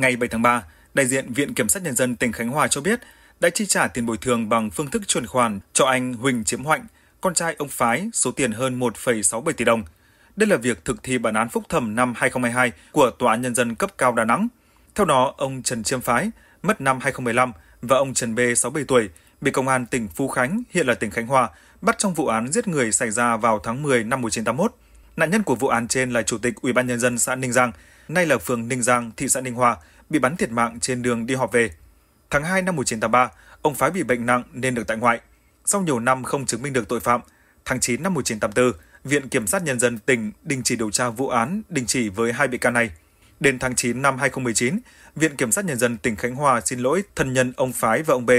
Ngày 7 tháng 3, đại diện Viện Kiểm sát Nhân dân tỉnh Khánh Hòa cho biết đã chi trả tiền bồi thường bằng phương thức chuyển khoản cho anh Huỳnh Chiếm Hoạnh, con trai ông Phái, số tiền hơn 1,67 tỷ đồng. Đây là việc thực thi bản án phúc thẩm năm 2022 của Tòa án Nhân dân cấp cao Đà Nẵng. Theo đó, ông Trần Chiêm Phái, mất năm 2015, và ông Trần B, 67 tuổi, bị Công an tỉnh Phú Khánh, hiện là tỉnh Khánh Hòa, bắt trong vụ án giết người xảy ra vào tháng 10 năm 1981. Nạn nhân của vụ án trên là Chủ tịch Ủy ban Nhân dân xã Ninh Giang, nay là phường Ninh Giang, thị xã Ninh Hòa, bị bắn thiệt mạng trên đường đi họp về. Tháng 2 năm 1983, ông Phái bị bệnh nặng nên được tại ngoại. Sau nhiều năm không chứng minh được tội phạm, tháng 9 năm 1984, Viện Kiểm sát Nhân dân tỉnh đình chỉ điều tra vụ án, đình chỉ với hai bị can này. Đến tháng 9 năm 2019, Viện Kiểm sát Nhân dân tỉnh Khánh Hòa xin lỗi thân nhân ông Phái và ông B.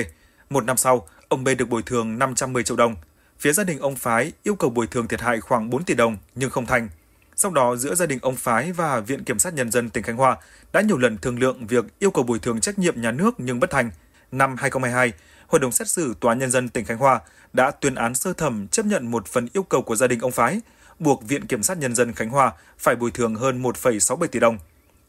Một năm sau, ông B được bồi thường 510 triệu đồng. Phía gia đình ông Phái yêu cầu bồi thường thiệt hại khoảng 4 tỷ đồng nhưng không thành – sau đó, giữa gia đình ông Phái và Viện Kiểm sát Nhân dân tỉnh Khánh Hòa đã nhiều lần thương lượng việc yêu cầu bồi thường trách nhiệm nhà nước nhưng bất thành. Năm 2022, Hội đồng xét xử Tòa Nhân dân tỉnh Khánh Hòa đã tuyên án sơ thẩm chấp nhận một phần yêu cầu của gia đình ông Phái, buộc Viện Kiểm sát Nhân dân Khánh Hòa phải bồi thường hơn 1,67 tỷ đồng.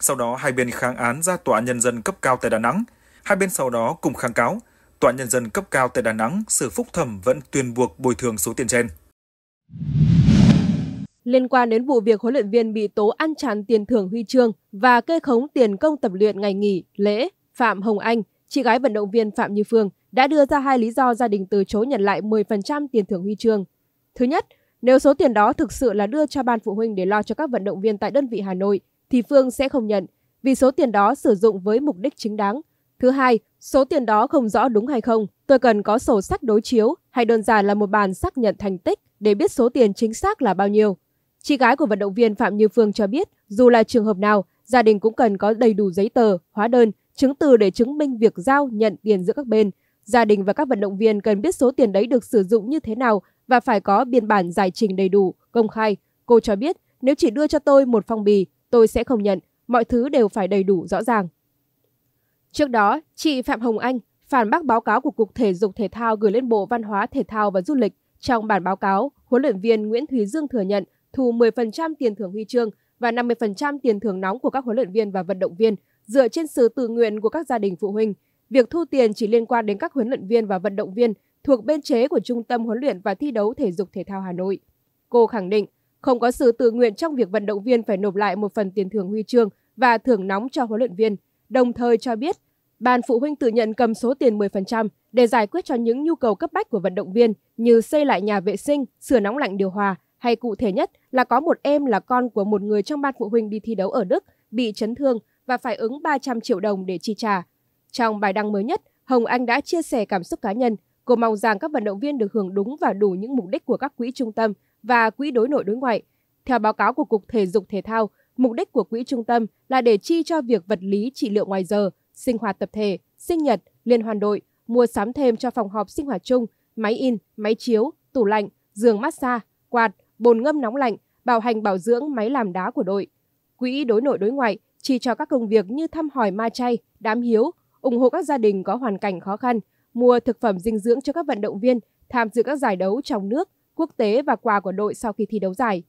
Sau đó, hai bên kháng án ra Tòa Nhân dân cấp cao tại Đà Nẵng. Hai bên sau đó cùng kháng cáo. Tòa Nhân dân cấp cao tại Đà Nẵng xử phúc thẩm vẫn tuyên buộc bồi thường số tiền trên liên quan đến vụ việc huấn luyện viên bị tố ăn chặn tiền thưởng huy chương và kê khống tiền công tập luyện ngày nghỉ, lễ, Phạm Hồng Anh, chị gái vận động viên Phạm Như Phương, đã đưa ra hai lý do gia đình từ chối nhận lại 10% tiền thưởng huy chương. Thứ nhất, nếu số tiền đó thực sự là đưa cho ban phụ huynh để lo cho các vận động viên tại đơn vị Hà Nội, thì Phương sẽ không nhận, vì số tiền đó sử dụng với mục đích chính đáng. Thứ hai, số tiền đó không rõ đúng hay không, tôi cần có sổ sách đối chiếu hay đơn giản là một bản xác nhận thành tích để biết số tiền chính xác là bao nhiêu. Chị gái của vận động viên Phạm Như Phương cho biết, dù là trường hợp nào, gia đình cũng cần có đầy đủ giấy tờ, hóa đơn, chứng từ để chứng minh việc giao, nhận tiền giữa các bên. Gia đình và các vận động viên cần biết số tiền đấy được sử dụng như thế nào và phải có biên bản giải trình đầy đủ, công khai. Cô cho biết, nếu chỉ đưa cho tôi một phong bì, tôi sẽ không nhận, mọi thứ đều phải đầy đủ rõ ràng. Trước đó, chị Phạm Hồng Anh phản bác báo cáo của Cục Thể dục Thể thao gửi lên Bộ Văn hóa Thể thao và Du lịch. Trong bản báo cáo, huấn luyện viên Nguyễn Thúy Dương thừa nhận thu 10% tiền thưởng huy chương và 50% tiền thưởng nóng của các huấn luyện viên và vận động viên dựa trên sự tự nguyện của các gia đình phụ huynh. Việc thu tiền chỉ liên quan đến các huấn luyện viên và vận động viên thuộc bên chế của Trung tâm huấn luyện và thi đấu thể dục thể thao Hà Nội. Cô khẳng định không có sự tự nguyện trong việc vận động viên phải nộp lại một phần tiền thưởng huy chương và thưởng nóng cho huấn luyện viên, đồng thời cho biết ban phụ huynh tự nhận cầm số tiền 10% để giải quyết cho những nhu cầu cấp bách của vận động viên như xây lại nhà vệ sinh, sửa nóng lạnh điều hòa, hay cụ thể nhất là có một em là con của một người trong ban phụ huynh đi thi đấu ở Đức bị chấn thương và phải ứng 300 triệu đồng để chi trả. Trong bài đăng mới nhất, Hồng Anh đã chia sẻ cảm xúc cá nhân. Cô mong rằng các vận động viên được hưởng đúng và đủ những mục đích của các quỹ trung tâm và quỹ đối nội đối ngoại. Theo báo cáo của Cục Thể dục Thể thao, mục đích của quỹ trung tâm là để chi cho việc vật lý trị liệu ngoài giờ, sinh hoạt tập thể, sinh nhật, liên hoan đội, mua sắm thêm cho phòng họp sinh hoạt chung, máy in, máy chiếu, tủ lạnh, giường massage, quạt, bồn ngâm nóng lạnh, bảo hành bảo dưỡng máy làm đá của đội. Quỹ đối nội đối ngoại chi cho các công việc như thăm hỏi ma chay, đám hiếu, ủng hộ các gia đình có hoàn cảnh khó khăn, mua thực phẩm dinh dưỡng cho các vận động viên tham dự các giải đấu trong nước, quốc tế và quà của đội sau khi thi đấu giải.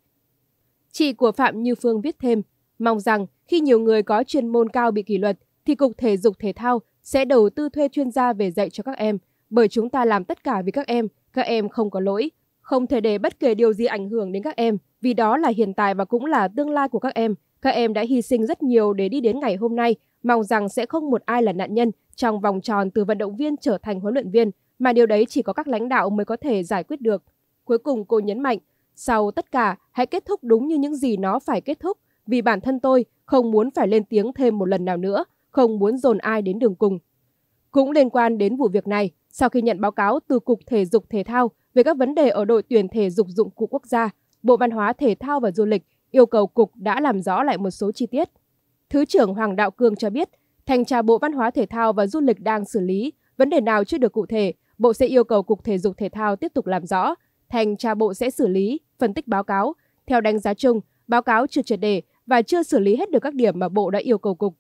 Chị của Phạm Như Phương viết thêm, mong rằng khi nhiều người có chuyên môn cao bị kỷ luật thì Cục Thể dục Thể thao sẽ đầu tư thuê chuyên gia về dạy cho các em, bởi chúng ta làm tất cả vì các em, các em không có lỗi, không thể để bất kể điều gì ảnh hưởng đến các em, vì đó là hiện tại và cũng là tương lai của các em. Các em đã hy sinh rất nhiều để đi đến ngày hôm nay, mong rằng sẽ không một ai là nạn nhân trong vòng tròn từ vận động viên trở thành huấn luyện viên, mà điều đấy chỉ có các lãnh đạo mới có thể giải quyết được. Cuối cùng cô nhấn mạnh, sau tất cả, hãy kết thúc đúng như những gì nó phải kết thúc, vì bản thân tôi không muốn phải lên tiếng thêm một lần nào nữa, không muốn dồn ai đến đường cùng. Cũng liên quan đến vụ việc này, sau khi nhận báo cáo từ Cục Thể dục Thể thao về các vấn đề ở đội tuyển thể dục dụng cụ quốc gia, Bộ Văn hóa Thể thao và Du lịch yêu cầu Cục đã làm rõ lại một số chi tiết. Thứ trưởng Hoàng Đạo Cương cho biết, Thanh tra Bộ Văn hóa Thể thao và Du lịch đang xử lý, vấn đề nào chưa được cụ thể, Bộ sẽ yêu cầu Cục Thể dục Thể thao tiếp tục làm rõ. Thanh tra Bộ sẽ xử lý, phân tích báo cáo. Theo đánh giá chung, báo cáo chưa triệt đề và chưa xử lý hết được các điểm mà Bộ đã yêu cầu Cục.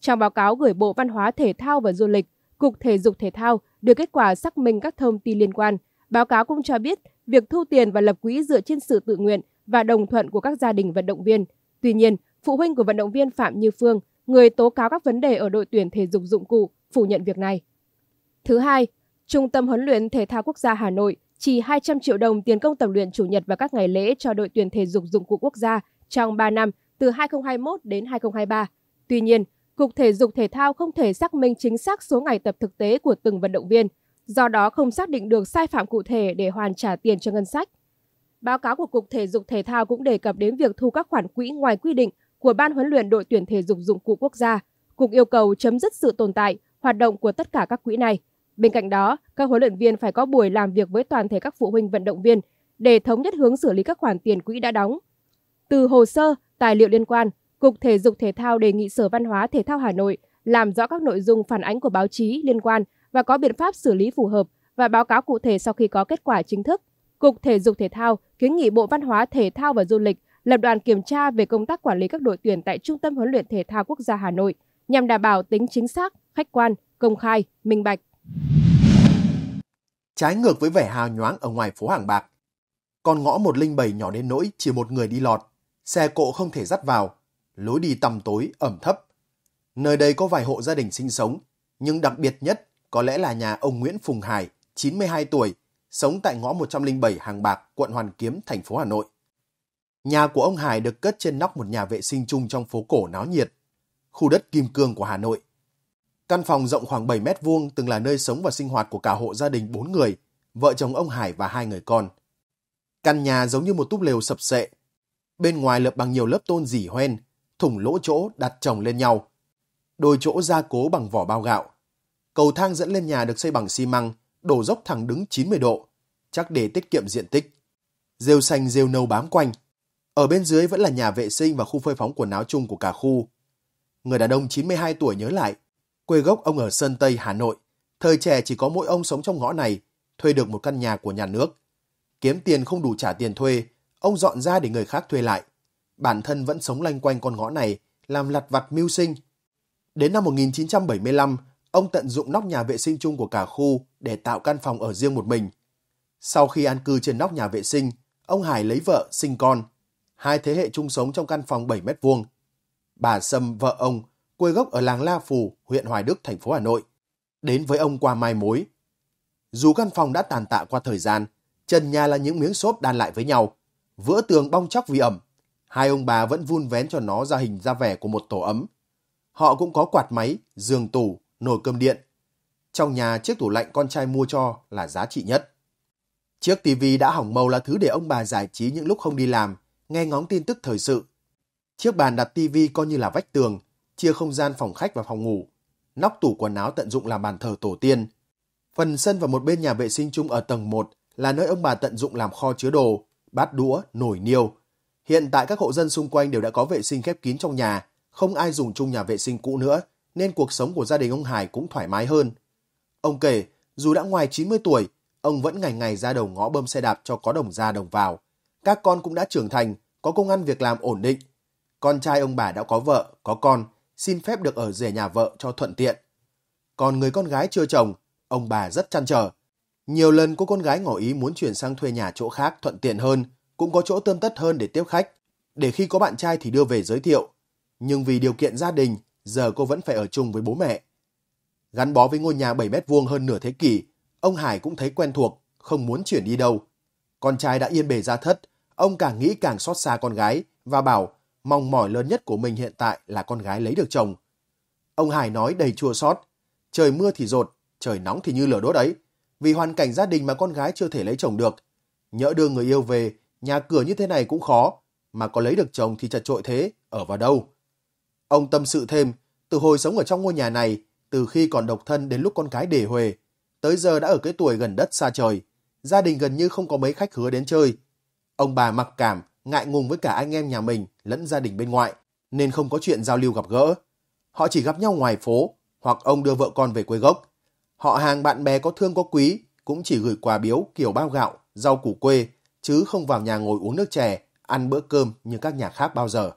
Trong báo cáo gửi Bộ Văn hóa Thể thao và Du lịch, Cục Thể dục Thể thao đưa kết quả xác minh các thông tin liên quan. Báo cáo cũng cho biết việc thu tiền và lập quỹ dựa trên sự tự nguyện và đồng thuận của các gia đình vận động viên. Tuy nhiên, phụ huynh của vận động viên Phạm Như Phương, người tố cáo các vấn đề ở đội tuyển thể dục dụng cụ, phủ nhận việc này. Thứ hai, Trung tâm huấn luyện thể thao quốc gia Hà Nội chỉ 200 triệu đồng tiền công tập luyện chủ nhật và các ngày lễ cho đội tuyển thể dục dụng cụ quốc gia trong 3 năm từ 2021 đến 2023. Tuy nhiên, Cục Thể dục Thể thao không thể xác minh chính xác số ngày tập thực tế của từng vận động viên, do đó không xác định được sai phạm cụ thể để hoàn trả tiền cho ngân sách. Báo cáo của Cục Thể dục Thể thao cũng đề cập đến việc thu các khoản quỹ ngoài quy định của Ban huấn luyện đội tuyển thể dục dụng cụ quốc gia. Cục yêu cầu chấm dứt sự tồn tại, hoạt động của tất cả các quỹ này. Bên cạnh đó, các huấn luyện viên phải có buổi làm việc với toàn thể các phụ huynh vận động viên để thống nhất hướng xử lý các khoản tiền quỹ đã đóng. Từ hồ sơ, tài liệu liên quan, Cục Thể dục Thể thao đề nghị Sở Văn hóa Thể thao Hà Nội làm rõ các nội dung phản ánh của báo chí liên quan và có biện pháp xử lý phù hợp và báo cáo cụ thể sau khi có kết quả chính thức. Cục Thể dục Thể thao kiến nghị Bộ Văn hóa Thể thao và Du lịch lập đoàn kiểm tra về công tác quản lý các đội tuyển tại Trung tâm huấn luyện thể thao quốc gia Hà Nội nhằm đảm bảo tính chính xác, khách quan, công khai, minh bạch. Trái ngược với vẻ hào nhoáng ở ngoài phố Hàng Bạc, con ngõ 107 nhỏ đến nỗi chỉ một người đi lọt, xe cộ không thể dắt vào lối đi tăm tối, ẩm thấp. Nơi đây có vài hộ gia đình sinh sống, nhưng đặc biệt nhất có lẽ là nhà ông Nguyễn Phùng Hải, 92 tuổi, sống tại ngõ 107 Hàng Bạc, quận Hoàn Kiếm, thành phố Hà Nội. Nhà của ông Hải được cất trên nóc một nhà vệ sinh chung trong phố cổ náo nhiệt, khu đất kim cương của Hà Nội. Căn phòng rộng khoảng 7 mét vuông từng là nơi sống và sinh hoạt của cả hộ gia đình 4 người, vợ chồng ông Hải và hai người con. Căn nhà giống như một túp lều sập sệ. Bên ngoài lợp bằng nhiều lớp tôn dỉ hoen, thủng lỗ chỗ đặt chồng lên nhau. Đôi chỗ gia cố bằng vỏ bao gạo. Cầu thang dẫn lên nhà được xây bằng xi măng, đổ dốc thẳng đứng 90 độ, chắc để tiết kiệm diện tích. Rêu xanh rêu nâu bám quanh. Ở bên dưới vẫn là nhà vệ sinh và khu phơi phóng quần áo chung của cả khu. Người đàn ông 92 tuổi nhớ lại, quê gốc ông ở Sơn Tây, Hà Nội. Thời trẻ chỉ có mỗi ông sống trong ngõ này, thuê được một căn nhà của nhà nước. Kiếm tiền không đủ trả tiền thuê, ông dọn ra để người khác thuê lại. Bản thân vẫn sống lanh quanh con ngõ này, làm lặt vặt mưu sinh. Đến năm 1975, ông tận dụng nóc nhà vệ sinh chung của cả khu để tạo căn phòng ở riêng một mình. Sau khi an cư trên nóc nhà vệ sinh, ông Hải lấy vợ, sinh con. Hai thế hệ chung sống trong căn phòng 7 mét vuông. Bà Sâm, vợ ông, quê gốc ở làng La Phù, huyện Hoài Đức, thành phố Hà Nội. Đến với ông qua mai mối. Dù căn phòng đã tàn tạ qua thời gian, trần nhà là những miếng xốp đan lại với nhau. Vữa tường bong chóc vì ẩm, hai ông bà vẫn vun vén cho nó ra hình ra vẻ của một tổ ấm. Họ cũng có quạt máy, giường tủ, nồi cơm điện. Trong nhà chiếc tủ lạnh con trai mua cho là giá trị nhất. Chiếc tivi đã hỏng màu là thứ để ông bà giải trí những lúc không đi làm, nghe ngóng tin tức thời sự. Chiếc bàn đặt tivi coi như là vách tường, chia không gian phòng khách và phòng ngủ. Nóc tủ quần áo tận dụng làm bàn thờ tổ tiên. Phần sân và một bên nhà vệ sinh chung ở tầng 1 là nơi ông bà tận dụng làm kho chứa đồ, bát đũa, nồi niêu, Hiện tại các hộ dân xung quanh đều đã có vệ sinh khép kín trong nhà, không ai dùng chung nhà vệ sinh cũ nữa, nên cuộc sống của gia đình ông Hải cũng thoải mái hơn. Ông kể, dù đã ngoài 90 tuổi, ông vẫn ngày ngày ra đầu ngõ bơm xe đạp cho có đồng ra đồng vào. Các con cũng đã trưởng thành, có công ăn việc làm ổn định. Con trai ông bà đã có vợ, có con, xin phép được ở rể nhà vợ cho thuận tiện. Còn người con gái chưa chồng, ông bà rất chăn trở. Nhiều lần cô con gái ngỏ ý muốn chuyển sang thuê nhà chỗ khác thuận tiện hơn, cũng có chỗ tươm tất hơn để tiếp khách, để khi có bạn trai thì đưa về giới thiệu. Nhưng vì điều kiện gia đình, giờ cô vẫn phải ở chung với bố mẹ. Gắn bó với ngôi nhà 7 mét vuông hơn nửa thế kỷ, ông Hải cũng thấy quen thuộc, không muốn chuyển đi đâu. Con trai đã yên bề ra thất, ông càng nghĩ càng xót xa con gái và bảo mong mỏi lớn nhất của mình hiện tại là con gái lấy được chồng. Ông Hải nói đầy chua xót, trời mưa thì rột, trời nóng thì như lửa đốt ấy. Vì hoàn cảnh gia đình mà con gái chưa thể lấy chồng được, nhỡ đưa người yêu về Nhà cửa như thế này cũng khó, mà có lấy được chồng thì chật trội thế, ở vào đâu? Ông tâm sự thêm, từ hồi sống ở trong ngôi nhà này, từ khi còn độc thân đến lúc con cái để huề, tới giờ đã ở cái tuổi gần đất xa trời, gia đình gần như không có mấy khách hứa đến chơi. Ông bà mặc cảm, ngại ngùng với cả anh em nhà mình lẫn gia đình bên ngoại, nên không có chuyện giao lưu gặp gỡ. Họ chỉ gặp nhau ngoài phố, hoặc ông đưa vợ con về quê gốc. Họ hàng bạn bè có thương có quý, cũng chỉ gửi quà biếu kiểu bao gạo, rau củ quê chứ không vào nhà ngồi uống nước chè, ăn bữa cơm như các nhà khác bao giờ.